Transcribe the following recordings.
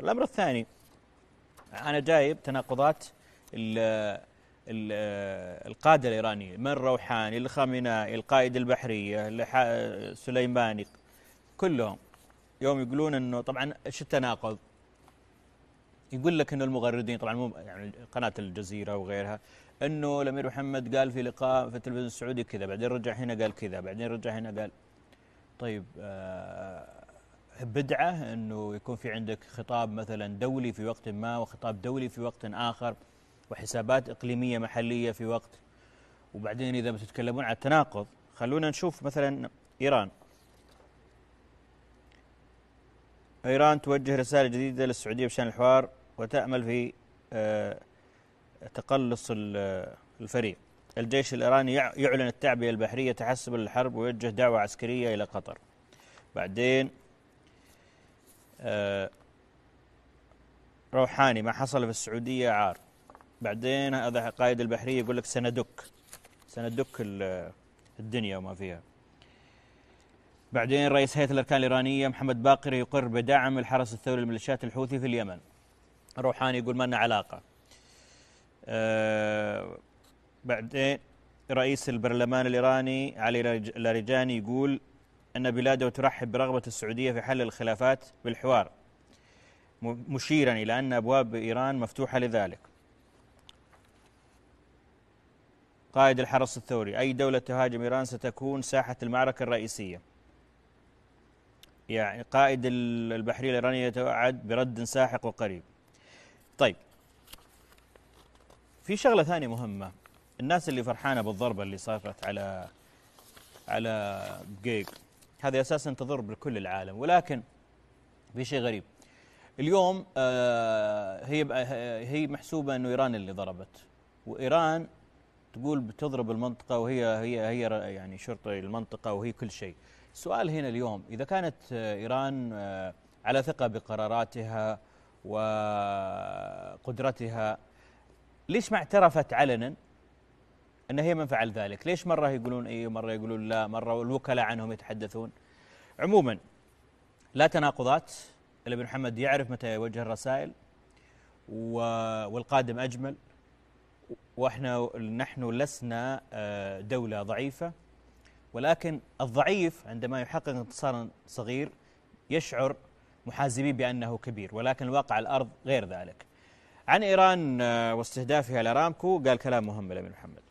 الأمر الثاني أنا جايب تناقضات الـ الـ القادة الإيرانية من روحاني الخامنائي القائد البحرية سليماني كلهم يوم يقولون أنه طبعا إيش التناقض يقول لك أنه المغردين طبعا مو يعني قناة الجزيرة وغيرها أنه الأمير محمد قال في لقاء في التلفزيون السعودي كذا بعدين رجع هنا قال كذا بعدين رجع هنا قال طيب آه بدعة أنه يكون في عندك خطاب مثلا دولي في وقت ما وخطاب دولي في وقت آخر وحسابات إقليمية محلية في وقت وبعدين إذا بتتكلمون على التناقض خلونا نشوف مثلا إيران إيران توجه رسالة جديدة للسعودية بشأن الحوار وتأمل في آه، تقلص الفريق الجيش الإيراني يعلن التعبئة البحرية تحسبا للحرب ويوجه دعوة عسكرية إلى قطر بعدين آه، روحاني ما حصل في السعودية عار بعدين هذا قائد البحرية يقول لك سندك سندك الدنيا وما فيها بعدين رئيس هيئة الأركان الإيرانية محمد باقر يقر بدعم الحرس الثوري للميليشيات الحوثي في اليمن روحاني يقول ما لنا علاقة آه، بعدين رئيس البرلمان الإيراني علي لاريجاني يقول أن بلاده ترحب برغبة السعودية في حل الخلافات بالحوار مشيرا إلى أن أبواب إيران مفتوحة لذلك قائد الحرس الثوري أي دولة تهاجم إيران ستكون ساحة المعركة الرئيسية يعني قائد البحرية الإيرانية يتوعد برد ساحق وقريب طيب في شغلة ثانية مهمة الناس اللي فرحانة بالضربة اللي صارت على على جيج هذه اساسا تضر بكل العالم ولكن في شيء غريب اليوم آه، هي آه، هي محسوبه انه ايران اللي ضربت وايران تقول بتضرب المنطقه وهي هي هي يعني شرطه المنطقه وهي كل شيء السؤال هنا اليوم اذا كانت آه، ايران على ثقه بقراراتها وقدرتها ليش ما اعترفت علنا أن هي من فعل ذلك ليش مرة يقولون إيه مرة يقولون لا مرة الوكلاء عنهم يتحدثون عموما لا تناقضات الابن محمد يعرف متى يوجه الرسائل والقادم أجمل واحنا نحن لسنا آه، دولة ضعيفة ولكن الضعيف عندما يحقق انتصارا صغير يشعر محازبين بأنه كبير ولكن الواقع الأرض غير ذلك عن إيران آه، واستهدافها لأرامكو قال كلام مهم لابن محمد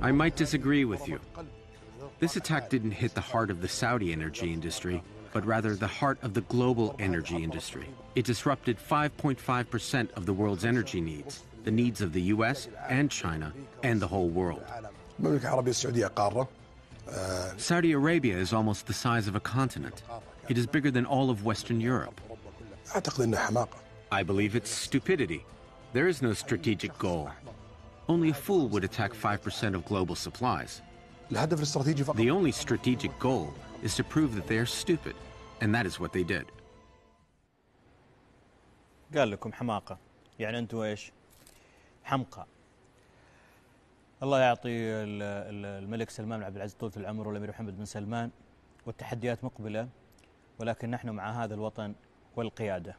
I might disagree with you. This attack didn't hit the heart of the Saudi energy industry, but rather the heart of the global energy industry. It disrupted 5.5% of the world's energy needs, the needs of the US and China and the whole world. Saudi Arabia is almost the size of a continent. It is bigger than all of Western Europe. I believe it's stupidity. There is no strategic goal. Only a fool would attack 5% of global supplies. The only strategic goal is to prove that they are stupid, and that is what they did. قال لكم حماقة يعني أنتوا إيش حمقى الله يعطي الملك سلمان عبد العزيز طول العمر والأمير محمد بن سلمان والتحديات مقبلة ولكن نحن مع هذا الوطن والقيادة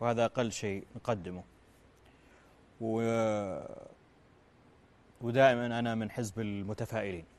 وهذا أقل شيء نقدمه ودائما أنا من حزب المتفائلين